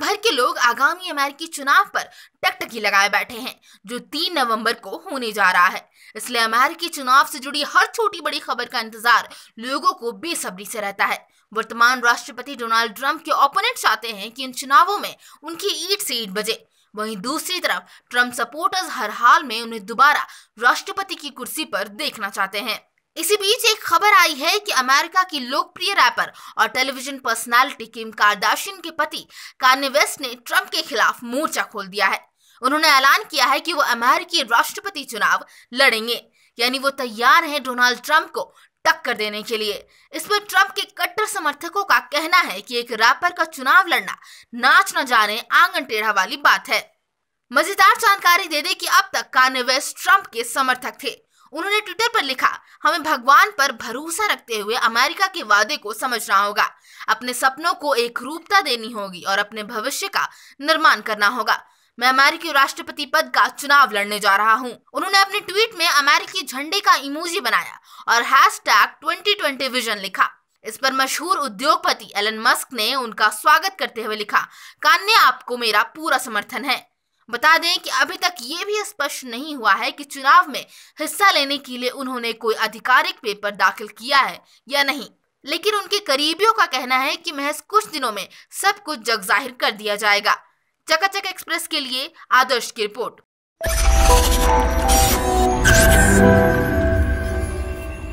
भर के लोग आगामी अमेरिकी चुनाव पर टकटकी लगाए बैठे हैं जो तीन नवंबर को होने जा रहा है इसलिए अमेरिकी चुनाव से जुड़ी हर छोटी बड़ी खबर का इंतजार लोगों को बेसब्री से रहता है वर्तमान राष्ट्रपति डोनाल्ड ट्रंप के ओपोनेंट चाहते हैं कि इन चुनावों में उनकी ईट से ईट बजे वहीं दूसरी तरफ ट्रंप सपोर्टर्स हर हाल में उन्हें दोबारा राष्ट्रपति की कुर्सी पर देखना चाहते हैं इसी बीच एक खबर आई है कि अमेरिका की लोकप्रिय रैपर और टेलीविजन पर्सनालिटी किम कार्दाशियन के पति कान्य वेस्ट ने ट्रंप के खिलाफ मोर्चा खोल दिया है उन्होंने ऐलान किया है कि वो अमेरिकी राष्ट्रपति चुनाव लड़ेंगे यानी वो तैयार हैं डोनाल्ड ट्रंप को टक्कर देने के लिए इस पर ट्रंप के कट्टर समर्थकों का कहना है कि एक रैपर का चुनाव लड़ना नाच न जाने आंगन टेढ़ा वाली बात है मजेदार जानकारी दे दे कि अब तक कान्य वेस्ट ट्रंप के समर्थक थे उन्होंने ट्विटर पर लिखा हमें भगवान पर भरोसा रखते हुए अमेरिका के वादे को समझना होगा अपने सपनों को एक रूपता देनी होगी और अपने भविष्य का निर्माण करना होगा मैं अमेरिकी राष्ट्रपति पद का चुनाव लड़ने जा रहा हूं। उन्होंने अपने ट्वीट में अमेरिकी झंडे का इमोजी बनाया और हैश ट्वेंटी विजन लिखा इस पर मशहूर उद्योगपति एलन मस्क ने उनका स्वागत करते हुए लिखा कान्या आपको मेरा पूरा समर्थन है बता दें कि अभी तक ये भी स्पष्ट नहीं हुआ है कि चुनाव में हिस्सा लेने के लिए उन्होंने कोई आधिकारिक पेपर दाखिल किया है या नहीं लेकिन उनके करीबियों का कहना है कि महज कुछ दिनों में सब कुछ जग जाहिर कर दिया जाएगा चकाचक एक्सप्रेस के लिए आदर्श की रिपोर्ट